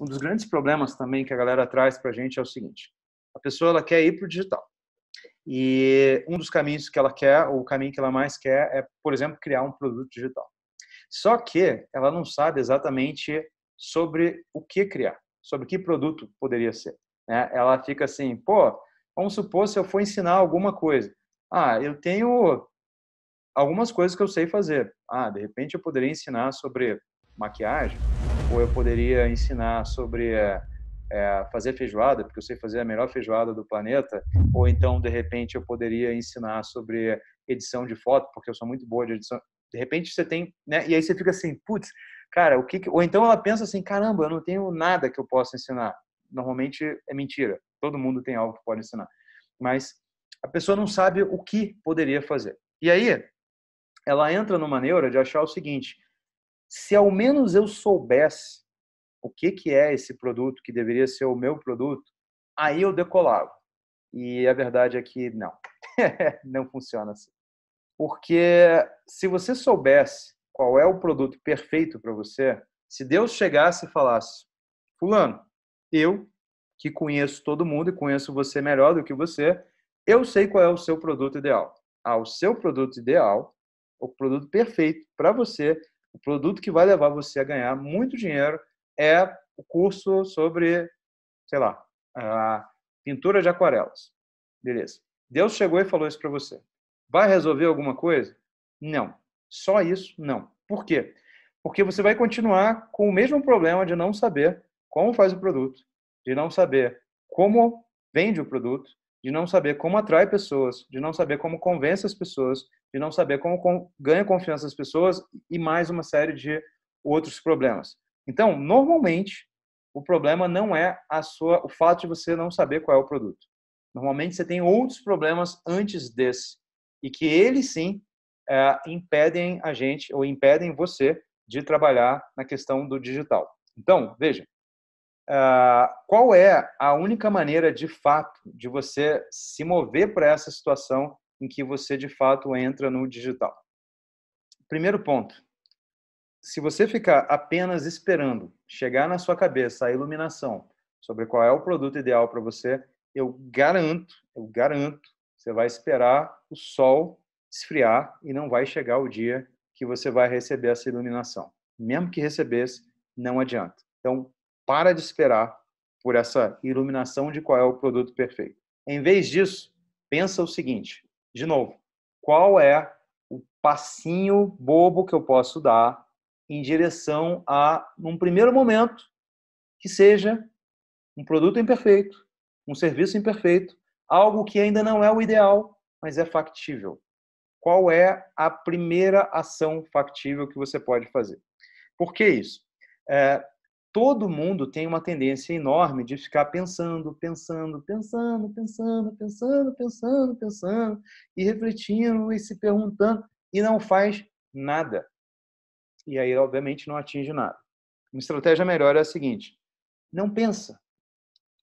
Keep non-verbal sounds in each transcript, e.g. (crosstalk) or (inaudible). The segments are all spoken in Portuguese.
um dos grandes problemas também que a galera traz para a gente é o seguinte: a pessoa ela quer ir para o digital. E um dos caminhos que ela quer, ou o caminho que ela mais quer, é, por exemplo, criar um produto digital. Só que ela não sabe exatamente sobre o que criar, sobre que produto poderia ser. Né? Ela fica assim, pô, vamos supor se eu for ensinar alguma coisa. Ah, eu tenho algumas coisas que eu sei fazer. Ah, de repente eu poderia ensinar sobre maquiagem, ou eu poderia ensinar sobre é, é, fazer feijoada, porque eu sei fazer a melhor feijoada do planeta, ou então, de repente, eu poderia ensinar sobre edição de foto, porque eu sou muito boa de edição. De repente, você tem, né? E aí você fica assim, putz, cara, o que, que... Ou então ela pensa assim, caramba, eu não tenho nada que eu possa ensinar. Normalmente é mentira. Todo mundo tem algo que pode ensinar. Mas a pessoa não sabe o que poderia fazer. E aí, ela entra numa neura de achar o seguinte, se ao menos eu soubesse o que, que é esse produto que deveria ser o meu produto, aí eu decolava. E a verdade é que não, (laughs) não funciona assim. Porque se você soubesse qual é o produto perfeito para você, se Deus chegasse e falasse, Fulano, eu que conheço todo mundo e conheço você melhor do que você, eu sei qual é o seu produto ideal. Ah, o seu produto ideal, o produto perfeito para você o produto que vai levar você a ganhar muito dinheiro é o curso sobre, sei lá, pintura de aquarelas. Beleza. Deus chegou e falou isso para você. Vai resolver alguma coisa? Não. Só isso, não. Por quê? Porque você vai continuar com o mesmo problema de não saber como faz o produto, de não saber como vende o produto, de não saber como atrai pessoas, de não saber como convence as pessoas, de não saber como ganha confiança das pessoas e mais uma série de outros problemas. Então, normalmente, o problema não é a sua, o fato de você não saber qual é o produto. Normalmente, você tem outros problemas antes desse e que eles sim é, impedem a gente ou impedem você de trabalhar na questão do digital. Então, veja, Uh, qual é a única maneira de fato de você se mover para essa situação em que você de fato entra no digital. Primeiro ponto: se você ficar apenas esperando chegar na sua cabeça a iluminação sobre qual é o produto ideal para você, eu garanto, eu garanto, você vai esperar o sol esfriar e não vai chegar o dia que você vai receber essa iluminação. Mesmo que recebesse, não adianta. Então, para de esperar por essa iluminação de qual é o produto perfeito. Em vez disso, pensa o seguinte: de novo, qual é o passinho bobo que eu posso dar em direção a, num primeiro momento, que seja um produto imperfeito, um serviço imperfeito, algo que ainda não é o ideal, mas é factível. Qual é a primeira ação factível que você pode fazer? Por que isso? É, todo mundo tem uma tendência enorme de ficar pensando, pensando, pensando, pensando, pensando, pensando, pensando, e refletindo e se perguntando, e não faz nada. E aí, obviamente, não atinge nada. Uma estratégia melhor é a seguinte: não pensa.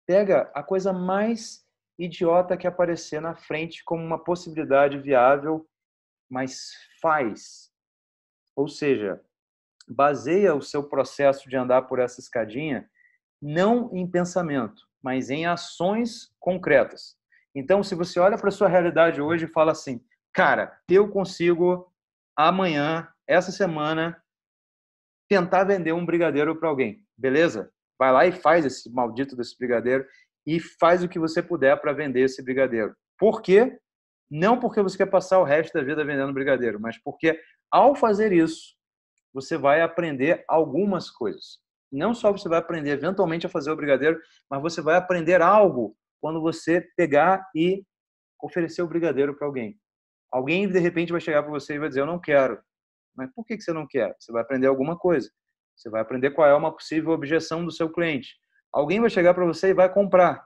Pega a coisa mais idiota que aparecer na frente como uma possibilidade viável, mas faz. Ou seja, baseia o seu processo de andar por essa escadinha não em pensamento, mas em ações concretas. Então, se você olha para a sua realidade hoje e fala assim, cara, eu consigo amanhã, essa semana, tentar vender um brigadeiro para alguém, beleza? Vai lá e faz esse maldito desse brigadeiro e faz o que você puder para vender esse brigadeiro. Por quê? Não porque você quer passar o resto da vida vendendo brigadeiro, mas porque ao fazer isso, você vai aprender algumas coisas. Não só você vai aprender eventualmente a fazer o brigadeiro, mas você vai aprender algo quando você pegar e oferecer o brigadeiro para alguém. Alguém, de repente, vai chegar para você e vai dizer: Eu não quero. Mas por que você não quer? Você vai aprender alguma coisa. Você vai aprender qual é uma possível objeção do seu cliente. Alguém vai chegar para você e vai comprar.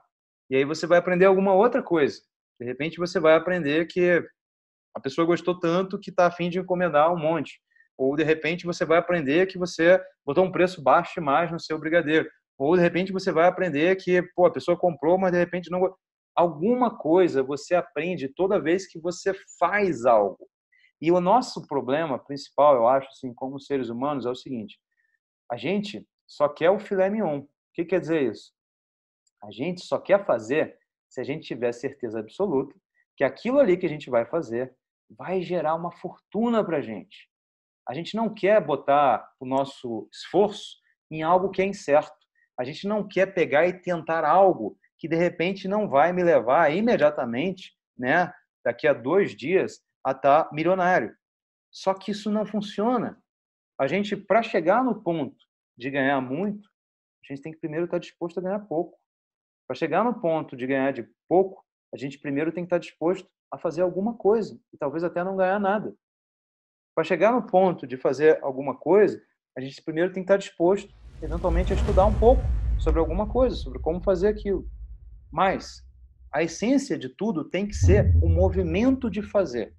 E aí você vai aprender alguma outra coisa. De repente, você vai aprender que a pessoa gostou tanto que está afim de encomendar um monte. Ou de repente você vai aprender que você botou um preço baixo demais no seu brigadeiro. Ou de repente você vai aprender que pô, a pessoa comprou, mas de repente não. Alguma coisa você aprende toda vez que você faz algo. E o nosso problema principal, eu acho, assim, como seres humanos, é o seguinte: a gente só quer o filé mignon. O que quer dizer isso? A gente só quer fazer se a gente tiver certeza absoluta que aquilo ali que a gente vai fazer vai gerar uma fortuna para a gente. A gente não quer botar o nosso esforço em algo que é incerto. A gente não quer pegar e tentar algo que de repente não vai me levar imediatamente, né, daqui a dois dias, a estar tá milionário. Só que isso não funciona. A gente, para chegar no ponto de ganhar muito, a gente tem que primeiro estar tá disposto a ganhar pouco. Para chegar no ponto de ganhar de pouco, a gente primeiro tem que estar tá disposto a fazer alguma coisa e talvez até não ganhar nada. Para chegar no ponto de fazer alguma coisa, a gente primeiro tem que estar disposto, eventualmente, a estudar um pouco sobre alguma coisa, sobre como fazer aquilo. Mas a essência de tudo tem que ser o movimento de fazer.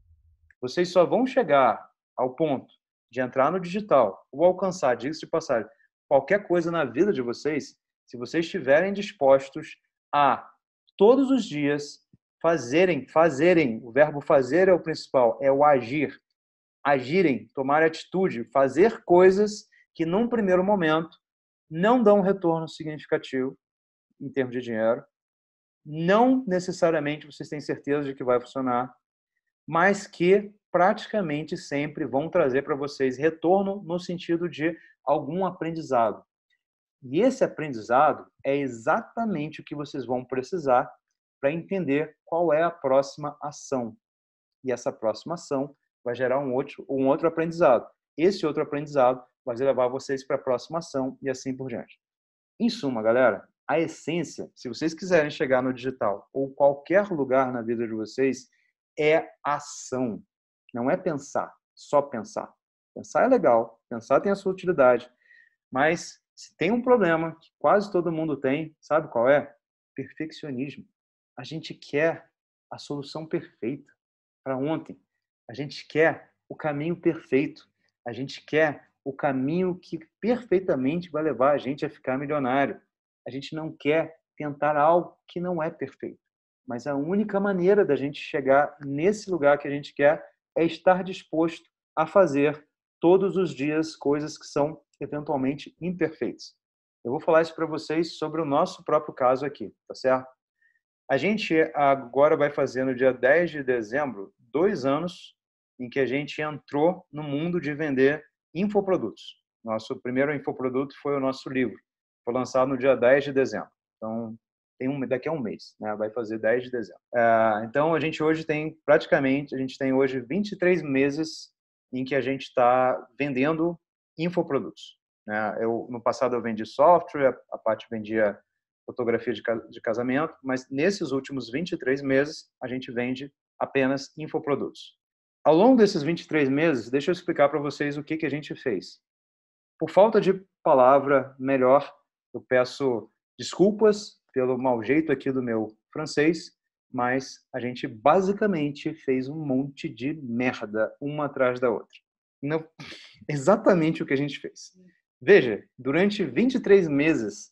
Vocês só vão chegar ao ponto de entrar no digital ou alcançar, diga-se de passagem, qualquer coisa na vida de vocês, se vocês estiverem dispostos a todos os dias fazerem, fazerem, o verbo fazer é o principal, é o agir, agirem, tomar atitude, fazer coisas que num primeiro momento não dão um retorno significativo em termos de dinheiro, não necessariamente vocês têm certeza de que vai funcionar, mas que praticamente sempre vão trazer para vocês retorno no sentido de algum aprendizado. E esse aprendizado é exatamente o que vocês vão precisar para entender qual é a próxima ação. E essa próxima ação vai gerar um outro, um outro aprendizado. Esse outro aprendizado vai levar vocês para a próxima ação e assim por diante. Em suma, galera, a essência, se vocês quiserem chegar no digital ou qualquer lugar na vida de vocês, é ação. Não é pensar, só pensar. Pensar é legal, pensar tem a sua utilidade, mas se tem um problema que quase todo mundo tem, sabe qual é? Perfeccionismo. A gente quer a solução perfeita para ontem, a gente quer o caminho perfeito. A gente quer o caminho que perfeitamente vai levar a gente a ficar milionário. A gente não quer tentar algo que não é perfeito. Mas a única maneira da gente chegar nesse lugar que a gente quer é estar disposto a fazer todos os dias coisas que são eventualmente imperfeitas. Eu vou falar isso para vocês sobre o nosso próprio caso aqui, tá certo? A gente agora vai fazer no dia 10 de dezembro dois anos em que a gente entrou no mundo de vender infoprodutos. Nosso primeiro infoproduto foi o nosso livro. Foi lançado no dia 10 de dezembro. Então, tem um, daqui a um mês, né? vai fazer 10 de dezembro. É, então, a gente hoje tem praticamente, a gente tem hoje 23 meses em que a gente está vendendo infoprodutos. Né? Eu, no passado eu vendi software, a parte vendia fotografia de, de casamento, mas nesses últimos 23 meses a gente vende apenas infoprodutos. Ao longo desses 23 meses, deixa eu explicar para vocês o que, que a gente fez. Por falta de palavra melhor, eu peço desculpas pelo mau jeito aqui do meu francês, mas a gente basicamente fez um monte de merda, uma atrás da outra. Não, (laughs) exatamente o que a gente fez. Veja, durante 23 meses,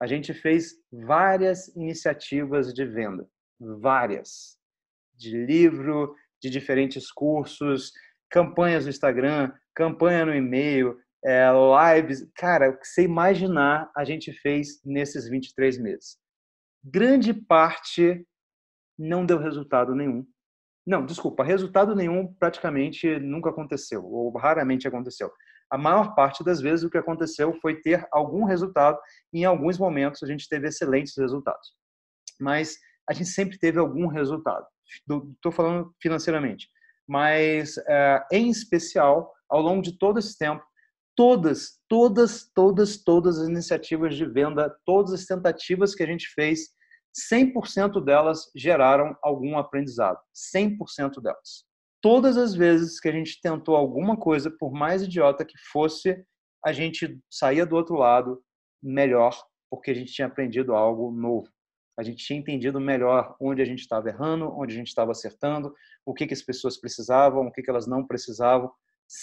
a gente fez várias iniciativas de venda. Várias. De livro, de diferentes cursos, campanhas no Instagram, campanha no e-mail, é, lives. Cara, o que você imaginar, a gente fez nesses 23 meses. Grande parte não deu resultado nenhum. Não, desculpa, resultado nenhum praticamente nunca aconteceu, ou raramente aconteceu. A maior parte das vezes o que aconteceu foi ter algum resultado, e em alguns momentos a gente teve excelentes resultados. Mas a gente sempre teve algum resultado. Estou falando financeiramente. Mas, eh, em especial, ao longo de todo esse tempo, todas, todas, todas, todas as iniciativas de venda, todas as tentativas que a gente fez, 100% delas geraram algum aprendizado. 100% delas. Todas as vezes que a gente tentou alguma coisa, por mais idiota que fosse, a gente saía do outro lado melhor, porque a gente tinha aprendido algo novo a gente tinha entendido melhor onde a gente estava errando, onde a gente estava acertando, o que, que as pessoas precisavam, o que, que elas não precisavam.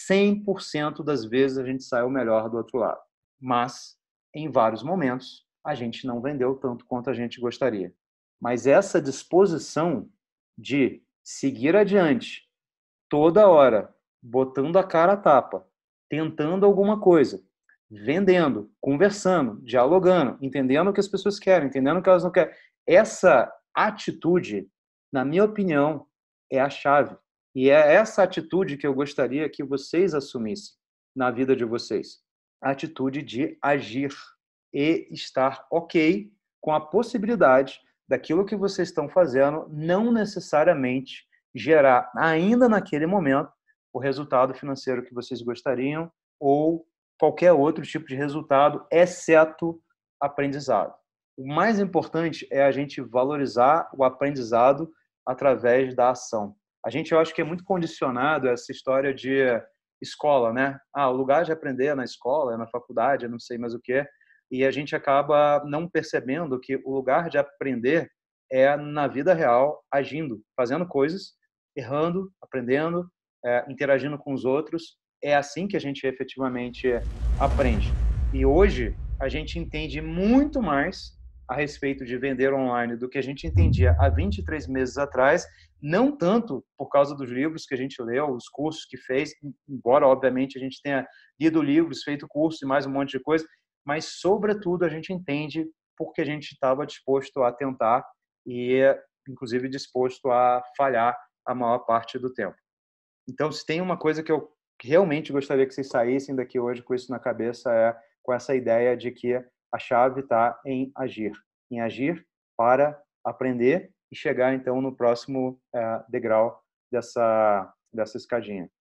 100% das vezes a gente saiu melhor do outro lado. Mas, em vários momentos, a gente não vendeu tanto quanto a gente gostaria. Mas essa disposição de seguir adiante, toda hora, botando a cara a tapa, tentando alguma coisa, vendendo, conversando, dialogando, entendendo o que as pessoas querem, entendendo o que elas não querem. Essa atitude, na minha opinião, é a chave. E é essa atitude que eu gostaria que vocês assumissem na vida de vocês. A atitude de agir e estar ok com a possibilidade daquilo que vocês estão fazendo não necessariamente gerar ainda naquele momento o resultado financeiro que vocês gostariam ou qualquer outro tipo de resultado, exceto aprendizado. O mais importante é a gente valorizar o aprendizado através da ação. A gente, eu acho que é muito condicionado essa história de escola, né? Ah, o lugar de aprender é na escola, é na faculdade, é não sei mais o que. E a gente acaba não percebendo que o lugar de aprender é na vida real, agindo, fazendo coisas, errando, aprendendo, é, interagindo com os outros é assim que a gente efetivamente aprende. E hoje a gente entende muito mais a respeito de vender online do que a gente entendia há 23 meses atrás, não tanto por causa dos livros que a gente leu, os cursos que fez, embora obviamente a gente tenha lido livros, feito curso e mais um monte de coisa, mas sobretudo a gente entende porque a gente estava disposto a tentar e inclusive disposto a falhar a maior parte do tempo. Então, se tem uma coisa que eu realmente gostaria que vocês saíssem daqui hoje com isso na cabeça é com essa ideia de que a chave está em agir, em agir para aprender e chegar então no próximo eh, degrau dessa dessa escadinha.